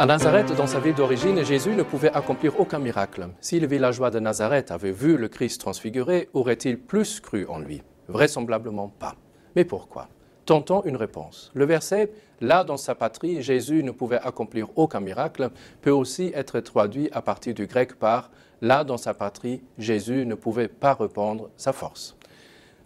À Nazareth, dans sa ville d'origine, Jésus ne pouvait accomplir aucun miracle. Si le villageois de Nazareth avait vu le Christ transfiguré, aurait-il plus cru en lui Vraisemblablement pas. Mais pourquoi Tentons une réponse. Le verset Là, dans sa patrie, Jésus ne pouvait accomplir aucun miracle peut aussi être traduit à partir du grec par Là, dans sa patrie, Jésus ne pouvait pas répandre sa force.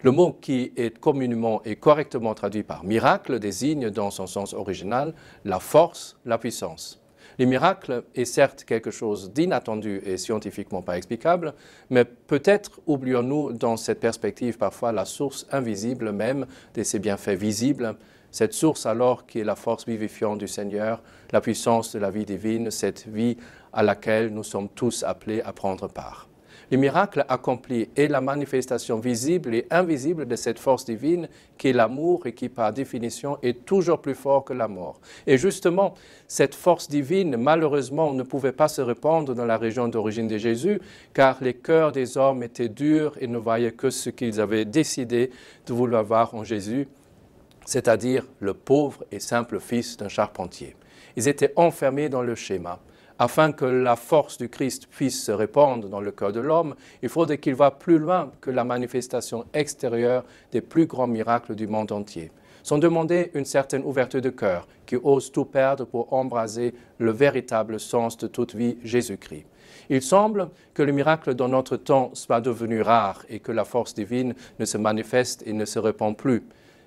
Le mot qui est communément et correctement traduit par miracle désigne dans son sens original la force, la puissance. Les miracles est certes quelque chose d'inattendu et scientifiquement pas explicable, mais peut-être oublions-nous dans cette perspective parfois la source invisible même de ces bienfaits visibles, cette source alors qui est la force vivifiante du Seigneur, la puissance de la vie divine, cette vie à laquelle nous sommes tous appelés à prendre part. Le miracle accompli est la manifestation visible et invisible de cette force divine qui est l'amour et qui par définition est toujours plus fort que la mort. Et justement, cette force divine malheureusement ne pouvait pas se répandre dans la région d'origine de Jésus car les cœurs des hommes étaient durs et ne voyaient que ce qu'ils avaient décidé de vouloir voir en Jésus, c'est-à-dire le pauvre et simple fils d'un charpentier. Ils étaient enfermés dans le schéma. Afin que la force du Christ puisse se répandre dans le cœur de l'homme, il faudrait qu'il va plus loin que la manifestation extérieure des plus grands miracles du monde entier. Sont demander une certaine ouverture de cœur qui ose tout perdre pour embraser le véritable sens de toute vie, Jésus-Christ. Il semble que le miracle dans notre temps soit devenu rare et que la force divine ne se manifeste et ne se répand plus.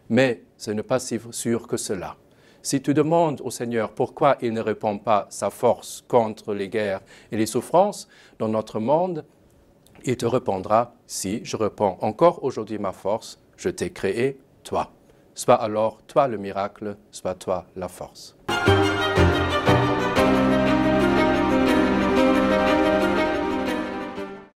Mais ce n'est pas si sûr que cela. Si tu demandes au Seigneur pourquoi il ne répond pas sa force contre les guerres et les souffrances dans notre monde, il te répondra Si je réponds encore aujourd'hui ma force, je t'ai créé, toi. Sois alors toi le miracle, sois toi la force.